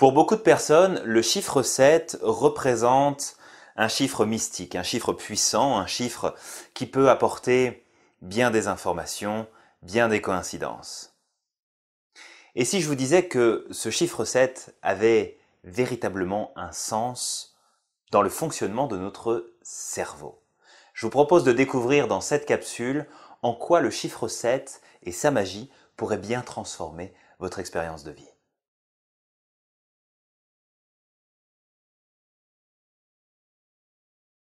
Pour beaucoup de personnes, le chiffre 7 représente un chiffre mystique, un chiffre puissant, un chiffre qui peut apporter bien des informations, bien des coïncidences. Et si je vous disais que ce chiffre 7 avait véritablement un sens dans le fonctionnement de notre cerveau Je vous propose de découvrir dans cette capsule en quoi le chiffre 7 et sa magie pourraient bien transformer votre expérience de vie.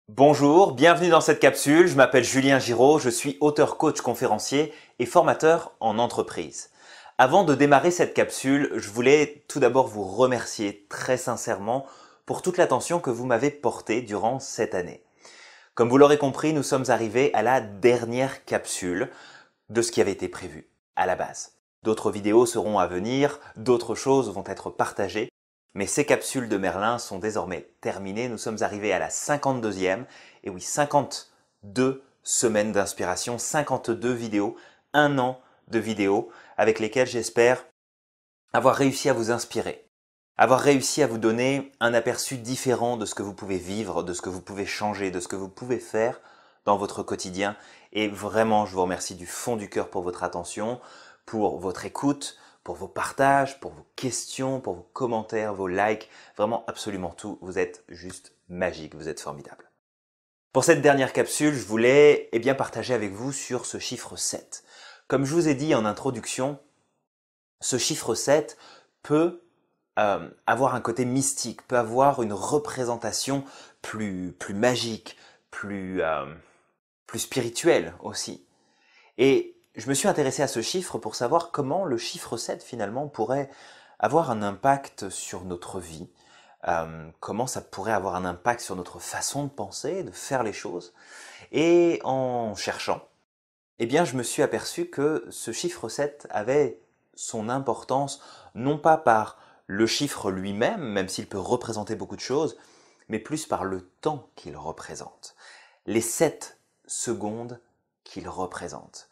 Bonjour, bienvenue dans cette capsule. Je m'appelle Julien Giraud, je suis auteur coach conférencier et formateur en entreprise. Avant de démarrer cette capsule, je voulais tout d'abord vous remercier très sincèrement pour toute l'attention que vous m'avez portée durant cette année. Comme vous l'aurez compris, nous sommes arrivés à la dernière capsule de ce qui avait été prévu à la base. D'autres vidéos seront à venir, d'autres choses vont être partagées, mais ces capsules de Merlin sont désormais terminées. Nous sommes arrivés à la 52e. Et oui, 52 semaines d'inspiration, 52 vidéos, un an de vidéos avec lesquelles j'espère avoir réussi à vous inspirer, avoir réussi à vous donner un aperçu différent de ce que vous pouvez vivre, de ce que vous pouvez changer, de ce que vous pouvez faire dans votre quotidien. Et vraiment, je vous remercie du fond du cœur pour votre attention, pour votre écoute, pour vos partages, pour vos questions, pour vos commentaires, vos likes, vraiment absolument tout. Vous êtes juste magique, vous êtes formidable. Pour cette dernière capsule, je voulais eh bien, partager avec vous sur ce chiffre 7. Comme je vous ai dit en introduction, ce chiffre 7 peut euh, avoir un côté mystique, peut avoir une représentation plus, plus magique, plus, euh, plus spirituelle aussi. Et je me suis intéressé à ce chiffre pour savoir comment le chiffre 7 finalement pourrait avoir un impact sur notre vie, euh, comment ça pourrait avoir un impact sur notre façon de penser, de faire les choses. Et en cherchant, eh bien, je me suis aperçu que ce chiffre 7 avait son importance non pas par le chiffre lui-même, même s'il peut représenter beaucoup de choses, mais plus par le temps qu'il représente, les 7 secondes qu'il représente.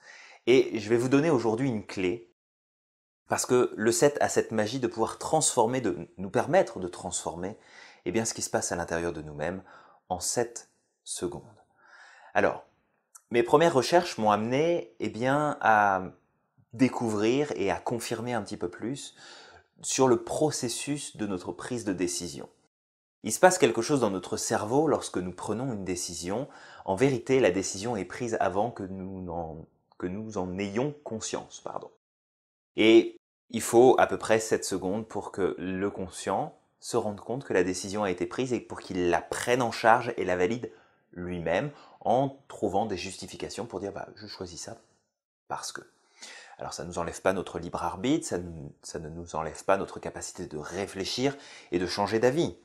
Et je vais vous donner aujourd'hui une clé, parce que le 7 a cette magie de pouvoir transformer, de nous permettre de transformer eh bien, ce qui se passe à l'intérieur de nous-mêmes en 7 secondes. Alors, mes premières recherches m'ont amené eh bien, à découvrir et à confirmer un petit peu plus sur le processus de notre prise de décision. Il se passe quelque chose dans notre cerveau lorsque nous prenons une décision. En vérité, la décision est prise avant que nous n'en que nous en ayons conscience. Pardon. Et il faut à peu près 7 secondes pour que le conscient se rende compte que la décision a été prise et pour qu'il la prenne en charge et la valide lui-même en trouvant des justifications pour dire bah, je choisis ça parce que. Alors ça ne nous enlève pas notre libre arbitre, ça, ça ne nous enlève pas notre capacité de réfléchir et de changer d'avis.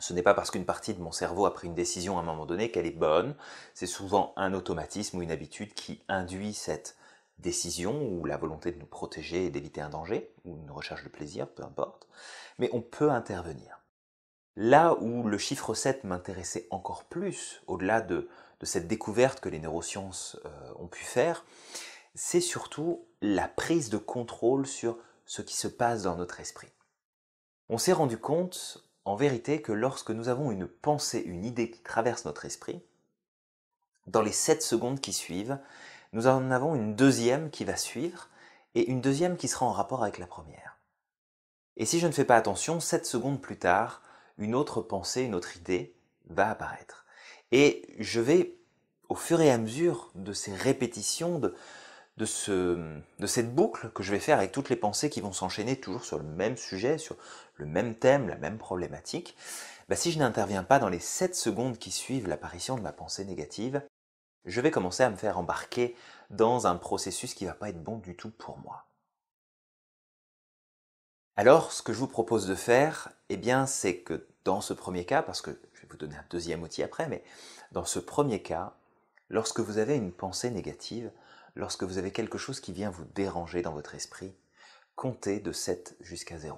Ce n'est pas parce qu'une partie de mon cerveau a pris une décision à un moment donné qu'elle est bonne, c'est souvent un automatisme ou une habitude qui induit cette décision ou la volonté de nous protéger et d'éviter un danger, ou une recherche de plaisir, peu importe, mais on peut intervenir. Là où le chiffre 7 m'intéressait encore plus, au-delà de, cette découverte que les neurosciences euh, ont pu faire, c'est surtout la prise de contrôle sur ce qui se passe dans notre esprit. On s'est rendu compte en vérité que lorsque nous avons une pensée, une idée qui traverse notre esprit, dans les 7 secondes qui suivent, nous en avons une deuxième qui va suivre et une deuxième qui sera en rapport avec la première. Et si je ne fais pas attention, 7 secondes plus tard, une autre pensée, une autre idée va apparaître. Et je vais, au fur et à mesure de ces répétitions, de, de, cette boucle que je vais faire avec toutes les pensées qui vont s'enchaîner toujours sur le même sujet, sur le même thème, la même problématique, bah, si je n'interviens pas dans les 7 secondes qui suivent l'apparition de ma pensée négative, je vais commencer à me faire embarquer dans un processus qui ne va pas être bon du tout pour moi. Alors, ce que je vous propose de faire, eh bien, c'est que dans ce premier cas, parce que je vais vous donner un deuxième outil après, mais dans ce premier cas, lorsque vous avez une pensée négative, lorsque vous avez quelque chose qui vient vous déranger dans votre esprit, comptez de 7 jusqu'à 0.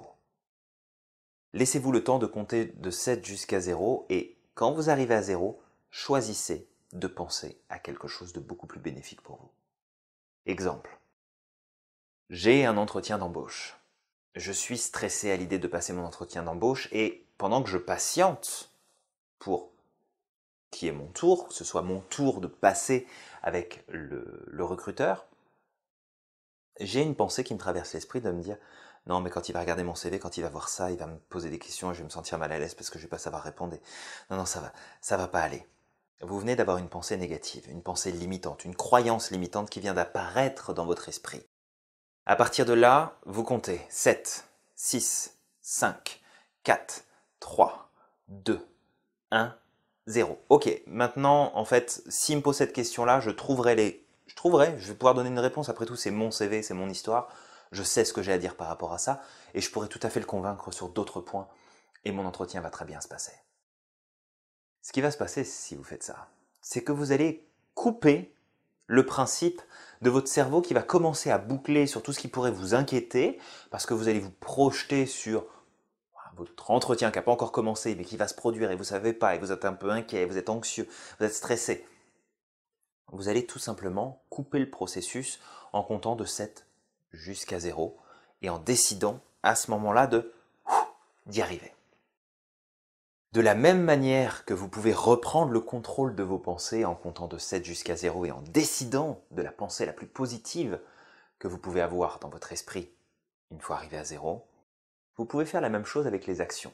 Laissez-vous le temps de compter de 7 jusqu'à 0 et quand vous arrivez à 0, choisissez de penser à quelque chose de beaucoup plus bénéfique pour vous. Exemple. J'ai un entretien d'embauche. Je suis stressé à l'idée de passer mon entretien d'embauche et pendant que je patiente pour qui est mon tour, que ce soit mon tour de passer avec le, recruteur, j'ai une pensée qui me traverse l'esprit de me dire non mais quand il va regarder mon CV, quand il va voir ça, il va me poser des questions, et je vais me sentir mal à l'aise parce que je vais pas savoir répondre. Non non ça va, ça va pas aller. Vous venez d'avoir une pensée négative, une pensée limitante, une croyance limitante qui vient d'apparaître dans votre esprit. À partir de là, vous comptez 7, 6, 5, 4, 3, 2, 1 Zéro. Ok, maintenant, en fait, s'il me pose cette question-là, je trouverai les... Je trouverai, je vais pouvoir donner une réponse, après tout, c'est mon CV, c'est mon histoire, je sais ce que j'ai à dire par rapport à ça, et je pourrais tout à fait le convaincre sur d'autres points, et mon entretien va très bien se passer. Ce qui va se passer si vous faites ça, c'est que vous allez couper le principe de votre cerveau qui va commencer à boucler sur tout ce qui pourrait vous inquiéter, parce que vous allez vous projeter sur votre entretien qui n'a pas encore commencé, mais qui va se produire et vous ne savez pas, et vous êtes un peu inquiet, vous êtes anxieux, vous êtes stressé, vous allez tout simplement couper le processus en comptant de 7 jusqu'à 0 et en décidant à ce moment-là de d'y arriver. De la même manière que vous pouvez reprendre le contrôle de vos pensées en comptant de 7 jusqu'à 0 et en décidant de la pensée la plus positive que vous pouvez avoir dans votre esprit une fois arrivé à 0, vous pouvez faire la même chose avec les actions.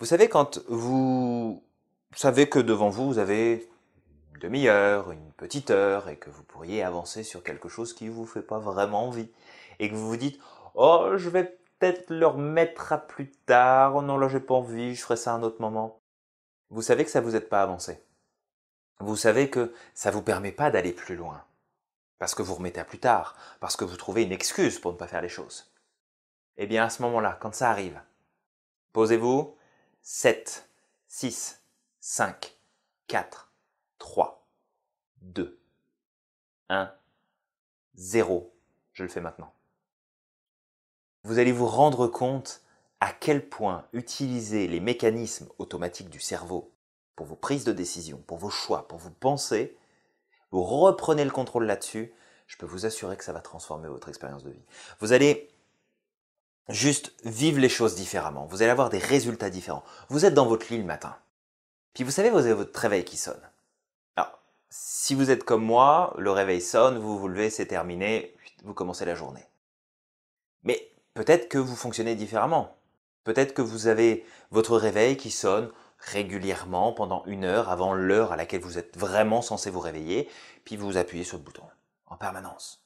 Vous savez, quand vous savez que devant vous, vous avez une demi-heure, une petite heure, et que vous pourriez avancer sur quelque chose qui ne vous fait pas vraiment envie, et que vous vous dites « Oh, je vais peut-être le remettre à plus tard, oh non, là j'ai pas envie, je ferai ça à un autre moment. » Vous savez que ça vous aide pas à avancer. Vous savez que ça vous permet pas d'aller plus loin, parce que vous remettez à plus tard, parce que vous trouvez une excuse pour ne pas faire les choses et eh bien à ce moment-là, quand ça arrive, posez-vous 7, 6, 5, 4, 3, 2, 1, 0. Je le fais maintenant. Vous allez vous rendre compte à quel point utiliser les mécanismes automatiques du cerveau pour vos prises de décision, pour vos choix, pour vos pensées, vous reprenez le contrôle là-dessus, je peux vous assurer que ça va transformer votre expérience de vie. Vous allez juste vivre les choses différemment. Vous allez avoir des résultats différents. Vous êtes dans votre lit le matin. Puis vous savez, vous avez votre réveil qui sonne. Alors, si vous êtes comme moi, le réveil sonne, vous vous levez, c'est terminé, vous commencez la journée. Mais peut-être que vous fonctionnez différemment. Peut-être que vous avez votre réveil qui sonne régulièrement pendant une heure avant l'heure à laquelle vous êtes vraiment censé vous réveiller, puis vous appuyez sur le bouton en permanence.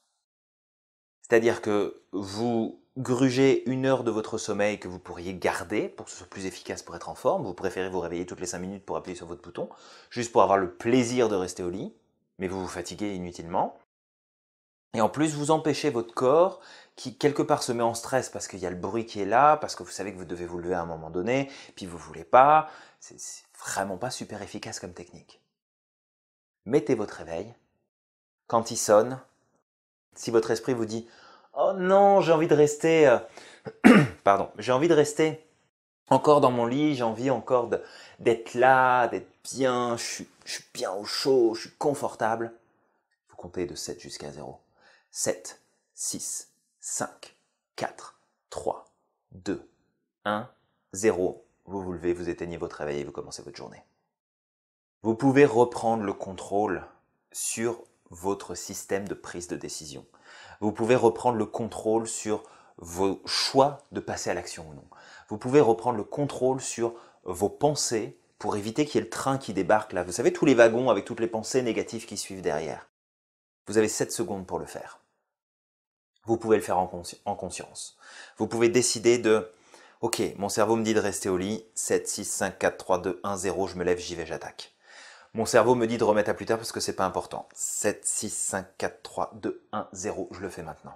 C'est-à-dire que vous gruger une heure de votre sommeil que vous pourriez garder pour que ce soit plus efficace pour être en forme. Vous préférez vous réveiller toutes les 5 minutes pour appuyer sur votre bouton, juste pour avoir le plaisir de rester au lit, mais vous vous fatiguez inutilement. Et en plus, vous empêchez votre corps, qui quelque part se met en stress parce qu'il y a le bruit qui est là, parce que vous savez que vous devez vous lever à un moment donné, puis vous voulez pas. C'est vraiment pas super efficace comme technique. Mettez votre réveil. Quand il sonne, si votre esprit vous dit oh non, j'ai envie de rester, euh, pardon, j'ai envie de rester encore dans mon lit, j'ai envie encore d'être là, d'être bien, je suis, je suis bien au chaud, je suis confortable. Vous comptez de 7 jusqu'à 0. 7, 6, 5, 4, 3, 2, 1, 0. Vous vous levez, vous éteignez votre réveil et vous commencez votre journée. Vous pouvez reprendre le contrôle sur votre système de prise de décision. Vous pouvez reprendre le contrôle sur vos choix de passer à l'action ou non. Vous pouvez reprendre le contrôle sur vos pensées pour éviter qu'il y ait le train qui débarque là. Vous savez, tous les wagons avec toutes les pensées négatives qui suivent derrière. Vous avez 7 secondes pour le faire. Vous pouvez le faire en, conscience. Vous pouvez décider de « Ok, mon cerveau me dit de rester au lit, 7, 6, 5, 4, 3, 2, 1, 0, je me lève, j'y vais, j'attaque. » Mon cerveau me dit de remettre à plus tard parce que c'est pas important. 7, 6, 5, 4, 3, 2, 1, 0, je le fais maintenant.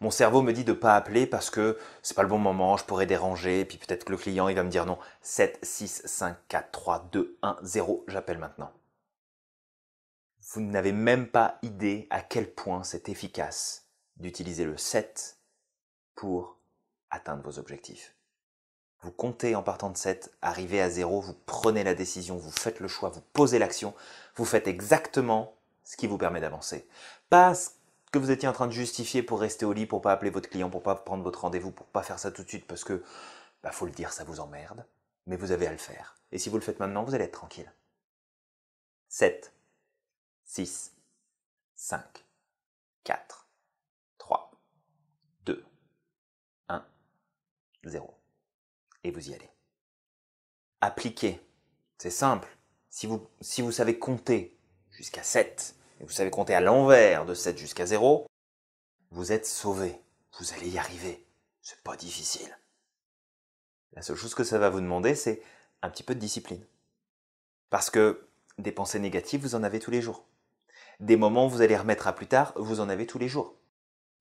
Mon cerveau me dit de ne pas appeler parce que c'est pas le bon moment, je pourrais déranger, et puis peut-être que le client il va me dire non. 7, 6, 5, 4, 3, 2, 1, 0, j'appelle maintenant. Vous n'avez même pas idée à quel point c'est efficace d'utiliser le 7 pour atteindre vos objectifs. Vous comptez en partant de 7, arrivez à 0, vous prenez la décision, vous faites le choix, vous posez l'action, vous faites exactement ce qui vous permet d'avancer. Pas ce que vous étiez en train de justifier pour rester au lit, pour pas appeler votre client, pour pas prendre votre rendez-vous, pour pas faire ça tout de suite parce que, bah faut le dire, ça vous emmerde, mais vous avez à le faire. Et si vous le faites maintenant, vous allez être tranquille. 7, 6, 5, 4, 3, 2, 1, 0 et vous y allez. Appliquez, c'est simple. Si vous, si vous savez compter jusqu'à 7, et vous savez compter à l'envers de 7 jusqu'à 0, vous êtes sauvé. Vous allez y arriver. C'est pas difficile. La seule chose que ça va vous demander, c'est un petit peu de discipline. Parce que des pensées négatives, vous en avez tous les jours. Des moments où vous allez remettre à plus tard, vous en avez tous les jours.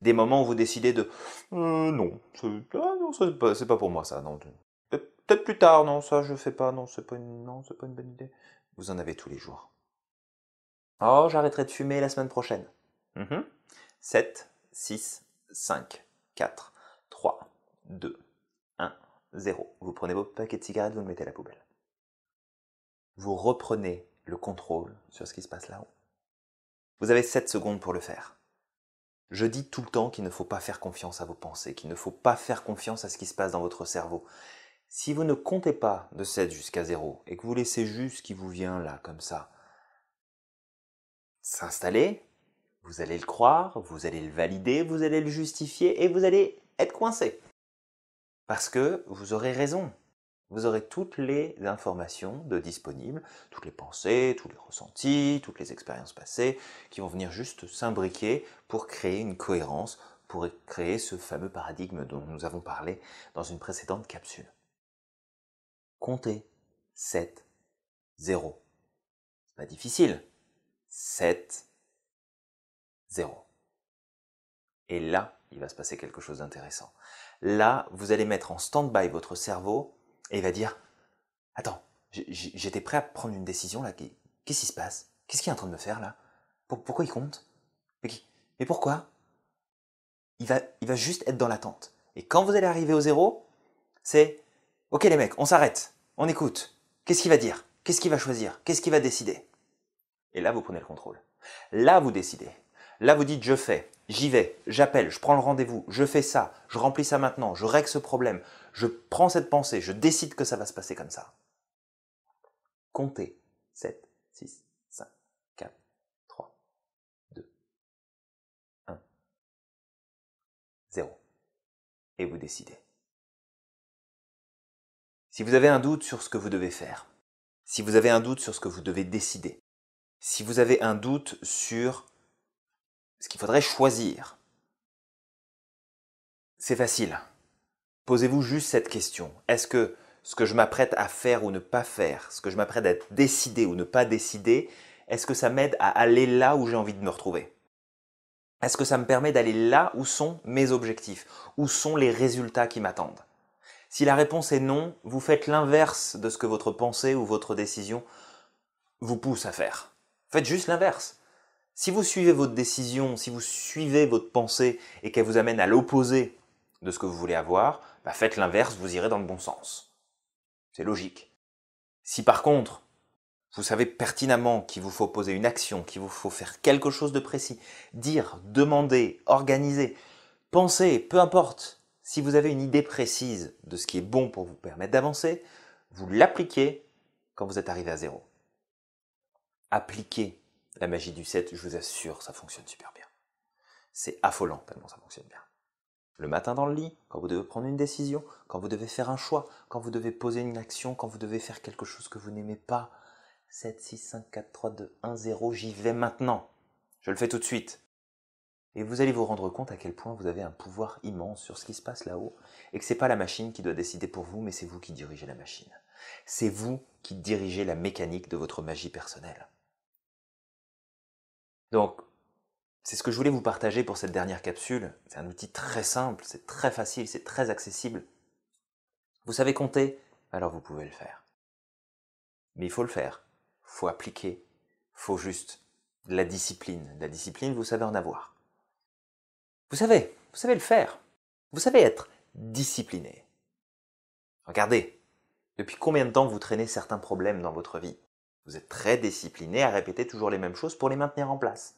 Des moments où vous décidez de euh, non, c'est ah n'est pas, pour moi ça, Peut-être plus tard, non, ça je fais pas, non, c'est pas une, non, pas une bonne idée. Vous en avez tous les jours. Oh, j'arrêterai de fumer la semaine prochaine. 7, 6, 5, 4, 3, 2, 1, 0. Vous prenez vos paquets de cigarettes, vous le mettez à la poubelle. Vous reprenez le contrôle sur ce qui se passe là-haut. Vous avez 7 secondes pour le faire. Je dis tout le temps qu'il ne faut pas faire confiance à vos pensées, qu'il ne faut pas faire confiance à ce qui se passe dans votre cerveau. Si vous ne comptez pas de 7 jusqu'à 0 et que vous laissez juste ce qui vous vient là, comme ça, s'installer, vous allez le croire, vous allez le valider, vous allez le justifier et vous allez être coincé. Parce que vous aurez raison. Vous aurez toutes les informations de disponibles, toutes les pensées, tous les ressentis, toutes les expériences passées, qui vont venir juste s'imbriquer pour créer une cohérence, pour créer ce fameux paradigme dont nous avons parlé dans une précédente capsule comptez 7, 0. C'est pas difficile. 7, 0. Et là, il va se passer quelque chose d'intéressant. Là, vous allez mettre en stand-by votre cerveau et il va dire Attends, j'étais prêt à prendre une décision là. Qu'est-ce qui se passe Qu'est-ce qu'il est en train de me faire là Pourquoi il compte Mais pourquoi il va, il va juste être dans l'attente. Et quand vous allez arriver au zéro, c'est Ok les mecs, on s'arrête, on écoute. Qu'est-ce qu'il va dire Qu'est-ce qu'il va choisir Qu'est-ce qu'il va décider Et là, vous prenez le contrôle. Là, vous décidez. Là, vous dites je fais, j'y vais, j'appelle, je prends le rendez-vous, je fais ça, je remplis ça maintenant, je règle ce problème, je prends cette pensée, je décide que ça va se passer comme ça. Comptez 7, 6, 5, 4, 3, 2, 1, 0. Et vous décidez. Si vous avez un doute sur ce que vous devez faire, si vous avez un doute sur ce que vous devez décider, si vous avez un doute sur ce qu'il faudrait choisir, c'est facile. Posez-vous juste cette question. Est-ce que ce que je m'apprête à faire ou ne pas faire, ce que je m'apprête à décider ou ne pas décider, est-ce que ça m'aide à aller là où j'ai envie de me retrouver Est-ce que ça me permet d'aller là où sont mes objectifs, où sont les résultats qui m'attendent si la réponse est non, vous faites l'inverse de ce que votre pensée ou votre décision vous pousse à faire. Faites juste l'inverse. Si vous suivez votre décision, si vous suivez votre pensée et qu'elle vous amène à l'opposé de ce que vous voulez avoir, bah, faites l'inverse, vous irez dans le bon sens. C'est logique. Si par contre, vous savez pertinemment qu'il vous faut poser une action, qu'il vous faut faire quelque chose de précis, dire, demander, organiser, penser, peu importe, si vous avez une idée précise de ce qui est bon pour vous permettre d'avancer, vous l'appliquez quand vous êtes arrivé à zéro. Appliquez la magie du 7, je vous assure, ça fonctionne super bien. C'est affolant tellement ça fonctionne bien. Le matin dans le lit, quand vous devez prendre une décision, quand vous devez faire un choix, quand vous devez poser une action, quand vous devez faire quelque chose que vous n'aimez pas, 7, 6, 5, 4, 3, 2, 1, 0, j'y vais maintenant. Je le fais tout de suite. Et vous allez vous rendre compte à quel point vous avez un pouvoir immense sur ce qui se passe là-haut, et que n'est pas la machine qui doit décider pour vous, mais c'est vous qui dirigez la machine. C'est vous qui dirigez la mécanique de votre magie personnelle. Donc, c'est ce que je voulais vous partager pour cette dernière capsule. C'est un outil très simple, c'est très facile, c'est très accessible. Vous savez compter, alors vous pouvez le faire. Mais il faut le faire, faut appliquer, faut juste la discipline. la discipline, vous savez en avoir. Vous savez, vous savez le faire. Vous savez être discipliné. Regardez, depuis combien de temps vous traînez certains problèmes dans votre vie Vous êtes très discipliné à répéter toujours les mêmes choses pour les maintenir en place.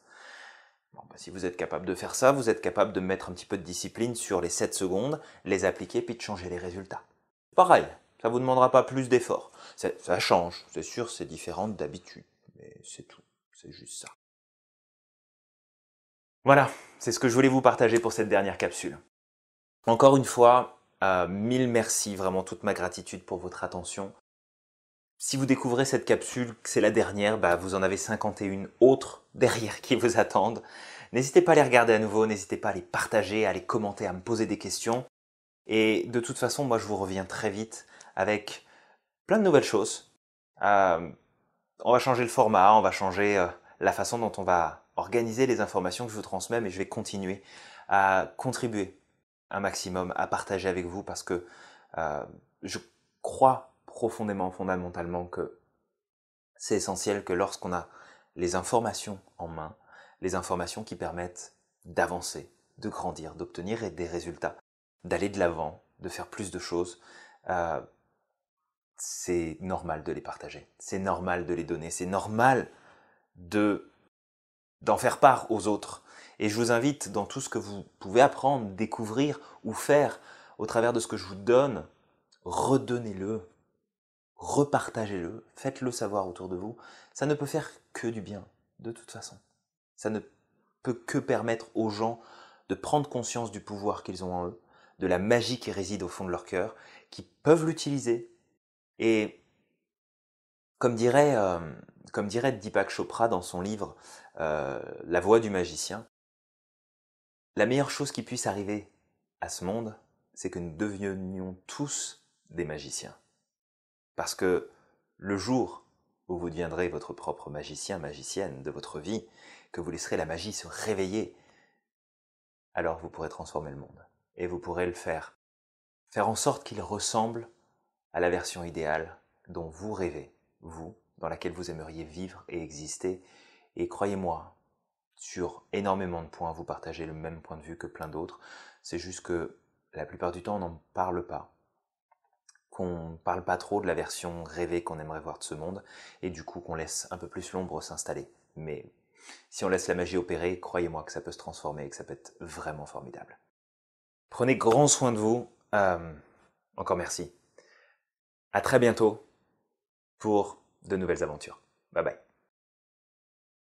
Bon, bah, si vous êtes capable de faire ça, vous êtes capable de mettre un petit peu de discipline sur les 7 secondes, les appliquer puis de changer les résultats. Pareil, ça ne vous demandera pas plus d'efforts. Ça, ça change, c'est sûr, c'est différent d'habitude, mais c'est tout, c'est juste ça. Voilà, c'est ce que je voulais vous partager pour cette dernière capsule. Encore une fois, euh, mille merci, vraiment toute ma gratitude pour votre attention. Si vous découvrez cette capsule, que c'est la dernière, bah, vous en avez 51 autres derrière qui vous attendent. N'hésitez pas à les regarder à nouveau, n'hésitez pas à les partager, à les commenter, à me poser des questions. Et de toute façon, moi je vous reviens très vite avec plein de nouvelles choses. Euh, on va changer le format, on va changer euh, la façon dont on va organiser les informations que je vous transmets, mais je vais continuer à contribuer un maximum, à partager avec vous, parce que euh, je crois profondément, fondamentalement, que c'est essentiel que lorsqu'on a les informations en main, les informations qui permettent d'avancer, de grandir, d'obtenir des résultats, d'aller de l'avant, de faire plus de choses, euh, c'est normal de les partager, c'est normal de les donner, c'est normal de d'en faire part aux autres. Et je vous invite dans tout ce que vous pouvez apprendre, découvrir ou faire au travers de ce que je vous donne, redonnez-le, repartagez-le, faites-le savoir autour de vous. Ça ne peut faire que du bien, de toute façon. Ça ne peut que permettre aux gens de prendre conscience du pouvoir qu'ils ont en eux, de la magie qui réside au fond de leur cœur, qui peuvent l'utiliser. Et euh, comme dirait, Deepak Chopra dans son livre euh, La voix du magicien, la meilleure chose qui puisse arriver à ce monde, c'est que nous devenions tous des magiciens. Parce que le jour où vous deviendrez votre propre magicien, magicienne de votre vie, que vous laisserez la magie se réveiller, alors vous pourrez transformer le monde. Et vous pourrez le faire. Faire en sorte qu'il ressemble à la version idéale dont vous rêvez vous, dans laquelle vous aimeriez vivre et exister. Et croyez-moi, sur énormément de points, vous partagez le même point de vue que plein d'autres. C'est juste que la plupart du temps, on n'en parle pas. Qu'on ne parle pas trop de la version rêvée qu'on aimerait voir de ce monde, et du coup qu'on laisse un peu plus l'ombre s'installer. Mais si on laisse la magie opérer, croyez-moi que ça peut se transformer et que ça peut être vraiment formidable. Prenez grand soin de vous. Euh, encore merci. À très bientôt pour de nouvelles aventures. Bye bye.